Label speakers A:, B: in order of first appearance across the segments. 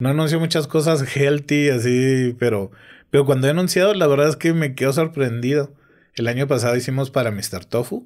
A: No anuncio muchas cosas healthy, así, pero, pero cuando he anunciado, la verdad es que me quedo sorprendido. El año pasado hicimos para Mr. Tofu,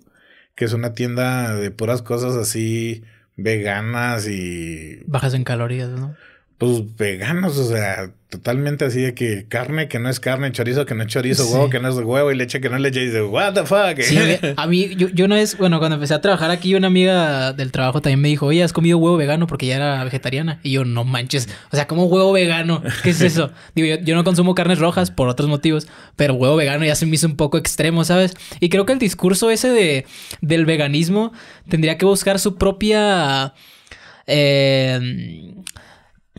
A: que es una tienda de puras cosas así veganas y...
B: Bajas en calorías, ¿no?
A: pues veganos, o sea, totalmente así de que carne que no es carne, chorizo que no es chorizo, huevo que no es huevo y leche que no es leche. Y ¿What the fuck? Sí,
B: a mí, yo, yo, una vez, bueno, cuando empecé a trabajar aquí, una amiga del trabajo también me dijo, oye, has comido huevo vegano porque ya era vegetariana. Y yo, no manches, o sea, como huevo vegano? ¿Qué es eso? Digo, yo, yo, no consumo carnes rojas por otros motivos, pero huevo vegano ya se me hizo un poco extremo, ¿sabes? Y creo que el discurso ese de, del veganismo tendría que buscar su propia. Eh,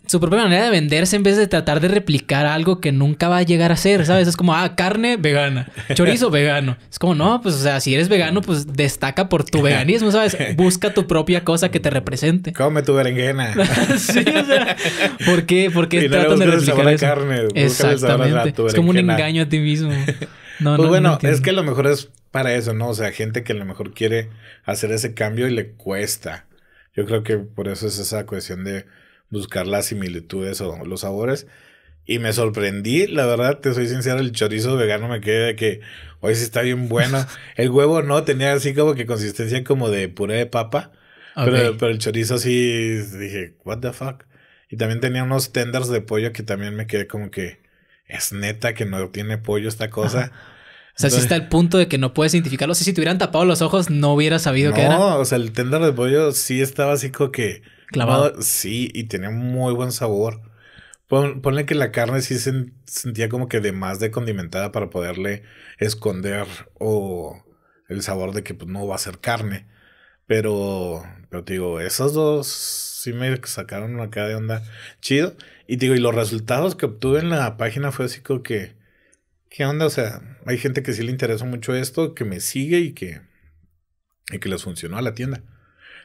B: su propia manera de venderse en vez de tratar de replicar algo que nunca va a llegar a ser, ¿sabes? Es como, ah, carne vegana, chorizo vegano. Es como, no, pues, o sea, si eres vegano, pues destaca por tu veganismo, ¿sabes? Busca tu propia cosa que te represente. Come tu berenjena. sí, o sea, ¿por qué, ¿Por qué tratan de replicar Exactamente. es como un engaño a ti mismo. No, pues bueno, es que
A: a lo mejor es para eso, ¿no? O sea, gente que a lo mejor quiere hacer ese cambio y le cuesta. Yo creo que por eso es esa cuestión de buscar las similitudes o los sabores. Y me sorprendí, la verdad, te soy sincero, el chorizo vegano me quedé de que hoy sí está bien bueno. El huevo no tenía así como que consistencia como de puré de papa. Pero, el chorizo sí dije, what the fuck. Y también tenía unos tenders de pollo que también me quedé como que es neta que no tiene pollo esta cosa.
B: O sea, sí está al punto de que no puedes identificarlo. si te hubieran tapado los ojos, no hubiera sabido que qué era. No,
A: o sea, el tender de pollo sí estaba así como que clavado. sí, y tenía muy buen sabor. ponle que la carne sí se sentía como que de más de condimentada para poderle esconder o el sabor de que pues, no va a ser carne. Pero, pero digo, esos dos sí me sacaron acá de onda chido. Y digo, y los resultados que obtuve en la página fue así como que, ¿qué onda? O sea, hay gente que sí le interesa mucho esto, que me sigue y que, y que les funcionó a la tienda.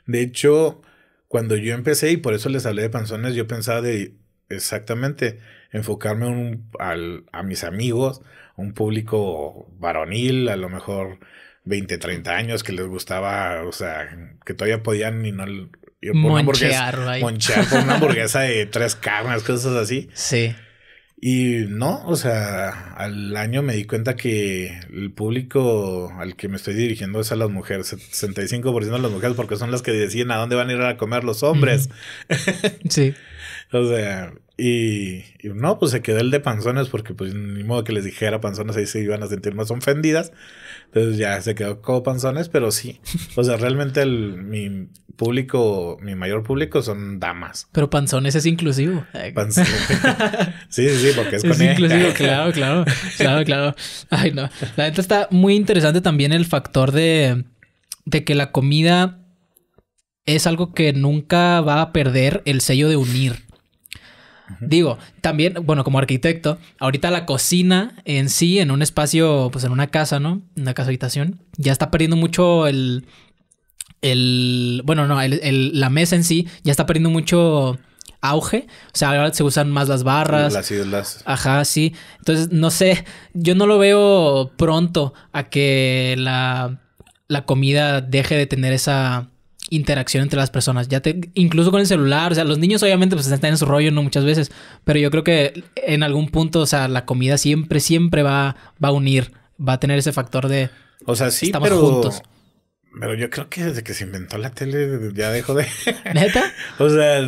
A: De hecho, cuando yo empecé, y por eso les hablé de panzones, yo pensaba de exactamente enfocarme a mis amigos, un público varonil, a lo mejor 20, 30 años que les gustaba, o sea, que todavía podían y no... por por una hamburguesa de tres carnes, cosas así. Sí. Y no, o sea, al año me di cuenta que el público al que me estoy dirigiendo es a las mujeres, 65% de las mujeres, porque son las que deciden a dónde van a ir a comer los hombres. Sí. O sea, y, no, pues se quedó el de panzones porque pues ni modo que les dijera panzones ahí se iban a sentir más ofendidas. Entonces ya se quedó como panzones, pero sí. O sea, realmente el, mi público, mi mayor público son damas.
B: Pero panzones es inclusivo. sí, sí, sí, porque es, es e. inclusivo, claro, claro, claro, claro. Ay, no. La gente está muy interesante también el factor de, de que la comida es algo que nunca va a perder el sello de unir. Digo, también, bueno, como arquitecto, ahorita la cocina en sí, en un espacio, pues en una casa, ¿no? Una casa habitación, ya está perdiendo mucho el. el bueno, no, el, la mesa en sí ya está perdiendo mucho auge. O sea, ahora se usan más las barras. Las islas. Ajá, sí. Entonces, no sé, yo no lo veo pronto a que la comida deje de tener esa interacción entre las personas. Ya te, incluso con el celular, o sea, los niños obviamente pues están en su rollo, ¿no? Muchas veces, pero yo creo que en algún punto, o sea, la comida siempre, siempre va, va a unir, va a tener ese factor de... O sea, sí, estamos pero... juntos.
A: Pero yo creo que desde que se inventó la tele ya dejó de... ¿Neta? o sea,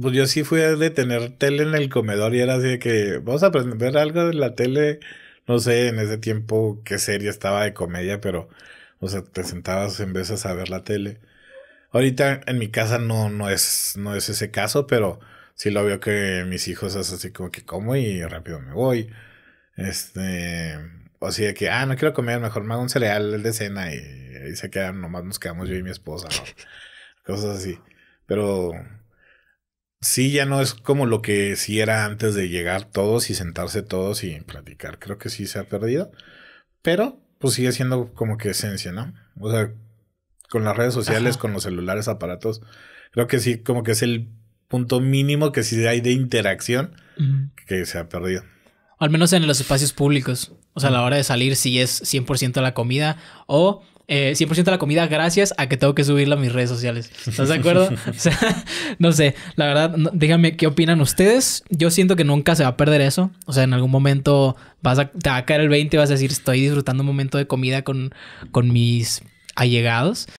A: pues yo sí fui de tener tele en el comedor y era así de que vamos a aprender algo de la tele. No sé en ese tiempo qué serie estaba de comedia, pero... O sea, te sentabas en vez a ver la tele. Ahorita en mi casa no, no, es, no es ese caso, pero sí lo veo que mis hijos es así como que como y rápido me voy. Este, o sea que, ah, no quiero comer, mejor me hago un cereal de cena y, y se quedan, nomás nos quedamos yo y mi esposa, cosas así. Pero sí, ya no es como lo que sí era antes de llegar todos y sentarse todos y platicar. Creo que sí se ha perdido, pero pues sigue siendo como que esencia, ¿no? O sea, con las redes sociales, con los celulares, aparatos. Creo que sí, como que es el punto mínimo que si hay de interacción que se ha perdido.
B: Al menos en los espacios públicos. O sea, a la hora de salir si es 100% la comida o eh, 100% la comida gracias a que tengo que subirla a mis redes sociales. ¿Estás de acuerdo? o sea, no sé, la verdad, díganme qué opinan ustedes. Yo siento que nunca se va a perder eso. O sea, en algún momento vas a, te va a caer el 20 y vas a decir, estoy disfrutando un momento de comida con, con mis allegados.